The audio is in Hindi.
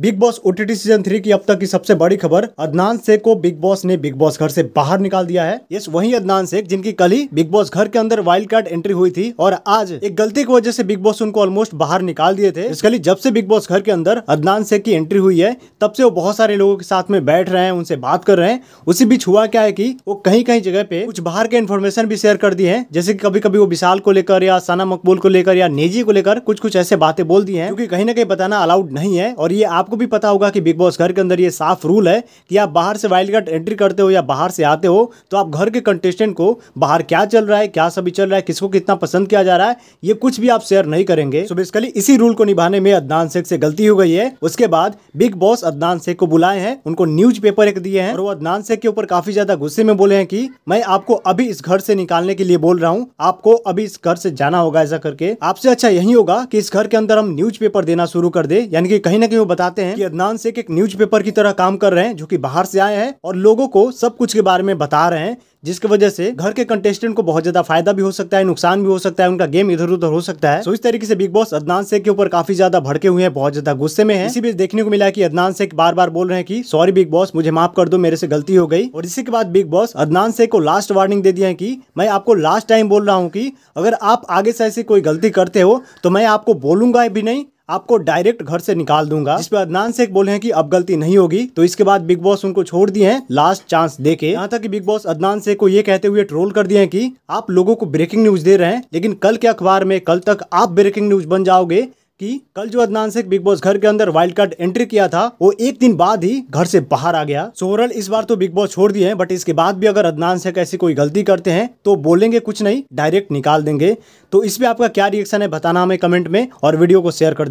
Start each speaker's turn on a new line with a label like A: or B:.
A: big Boss OTT season three की अब तक की सबसे बड़ी खबर अदनान शेख को बिग बॉस ने बिग बॉस घर से बाहर निकाल दिया है यस वही अदनान शेख जिनकी कल ही बिग बॉस घर के अंदर वाइल्ड कार्ड एंट्री हुई थी और आज एक गलती की वजह से बिग बॉस उनको ऑलमोस्ट बाहर निकाल दिए थे इसके लिए जब से बिग बॉस घर के अंदर अदनान शेख की एंट्री हुई है तब से वो बहुत सारे लोगों के साथ में बैठ रहे हैं उनसे बात कर रहे हैं उसी बीच हुआ क्या है की वो कहीं कहीं जगह पे कुछ बाहर के इन्फॉर्मेशन भी शेयर कर दी है जैसे की कभी कभी वो विशाल को लेकर या सना मकबूल को लेकर या नेजी को लेकर कुछ कुछ ऐसे बातें बोल दी है क्योंकि कहीं ना कहीं बताना अलाउड नहीं है और ये आप आपको भी पता होगा कि बिग बॉस घर के अंदर ये साफ रूल है कि आप बाहर से वाइल्ड कार्ड एंट्री करते हो या बाहर से आते हो तो आप घर के कंटेस्टेंट को बाहर क्या चल रहा है क्या सभी चल रहा है किसको कितना पसंद किया जा रहा है ये कुछ भी आप शेयर नहीं करेंगे तो बेसिकली इसी रूल को निभाने में अदनान शेख से गलती हो गई है उसके बाद बिग बॉस अदनान शेख को बुलाए हैं उनको न्यूज पेपर एक दिए हैं और वो अदनान शेख के ऊपर काफी ज्यादा गुस्से में बोले हैं की मैं आपको अभी इस घर से निकालने के लिए बोल रहा हूँ आपको अभी इस घर से जाना होगा ऐसा करके आपसे अच्छा यही होगा की इस घर के अंदर हम न्यूज देना शुरू कर दे यानी कि कहीं ना कहीं वो बताते बताते हैं कि अदनान शेख एक न्यूज पेपर की तरह काम कर रहे हैं जो कि बाहर से आए हैं और लोगों को सब कुछ के बारे में बता रहे हैं जिसकी वजह से घर के कंटेस्टेंट को बहुत ज्यादा फायदा भी हो सकता है नुकसान भी हो सकता है उनका गेम इधर उधर हो सकता है सो इस तरीके से बिग बॉस अदनान शेख के ऊपर काफी ज्यादा भड़के हुए हैं बहुत ज्यादा गुस्से में है इसी बीच देखने को मिला की अदनान शेख बार बार बोल रहे हैं की सॉरी बिग बॉस मुझे माफ कर दो मेरे से गलती हो गई और इसी के बाद बिग बॉस अदनान शेख को लास्ट वार्निंग दे दिया है की मैं आपको लास्ट टाइम बोल रहा हूँ की अगर आप आगे से ऐसी कोई गलती करते हो तो मैं आपको बोलूंगा भी नहीं आपको डायरेक्ट घर से निकाल दूंगा जिस पर अदनान शेख बोले हैं कि अब गलती नहीं होगी तो इसके बाद बिग बॉस उनको छोड़ दिए हैं लास्ट चांस दे के यहाँ तक कि बिग बॉस अदनान शेख को ये कहते हुए ट्रोल कर दिए हैं कि आप लोगों को ब्रेकिंग न्यूज दे रहे हैं लेकिन कल के अखबार में कल तक आप ब्रेकिंग न्यूज बन जाओगे कि कल जो अदनान शेख बिग बॉस घर के अंदर वाइल्ड कार्ड एंट्री किया था वो एक दिन बाद ही घर से बाहर आ गया सोहरल इस बार तो बिग बॉस छोड़ दिए हैं बट इसके बाद भी अगर अदनान शेख ऐसी कोई गलती करते हैं तो बोलेंगे कुछ नहीं डायरेक्ट निकाल देंगे तो इस आपका क्या रिएक्शन है बताना हमें कमेंट में और वीडियो को शेयर कर